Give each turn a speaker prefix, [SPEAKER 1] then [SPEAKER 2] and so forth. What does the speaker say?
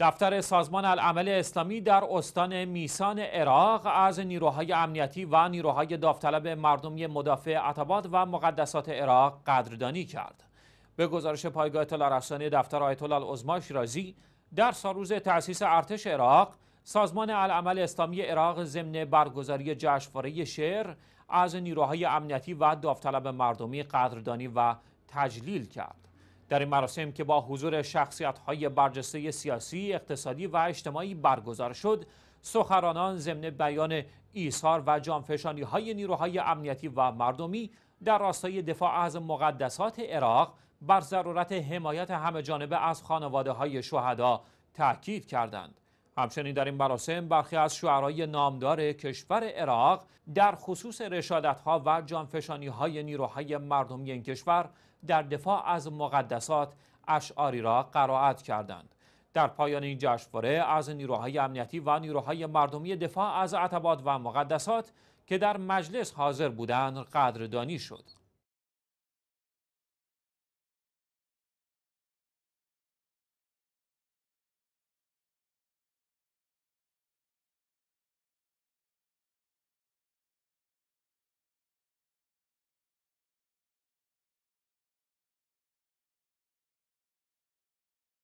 [SPEAKER 1] دفتر سازمان العمل اسلامی در استان میسان عراق از نیروهای امنیتی و نیروهای داوطلب مردمی مدافع عطبات و مقدسات عراق قدردانی کرد. به گزارش پایگاه اطلاع رسانه دفتر آیت الله العظما شیرازی در سالروز تأسیس ارتش عراق سازمان العمل اسلامی عراق ضمن برگزاری جشنواره شعر از نیروهای امنیتی و داوطلب مردمی قدردانی و تجلیل کرد. در این مراسم که با حضور شخصیت های برجسته سیاسی، اقتصادی و اجتماعی برگزار شد، سخرانان ضمن بیان ایثار و جانفشانی های نیروهای امنیتی و مردمی در راستای دفاع از مقدسات عراق بر ضرورت حمایت همه جانبه از خانواده های شهدا تاکید کردند. همچنین در این مراسم برخی از شعرهای نامدار کشور عراق در خصوص رشادتها و جانفشانیهای نیروهای مردمی این کشور در دفاع از مقدسات اشعاری را قرائت کردند در پایان این جشنواره از نیروهای امنیتی و نیروهای مردمی دفاع از عتبات و مقدسات که در مجلس حاضر بودند قدردانی شد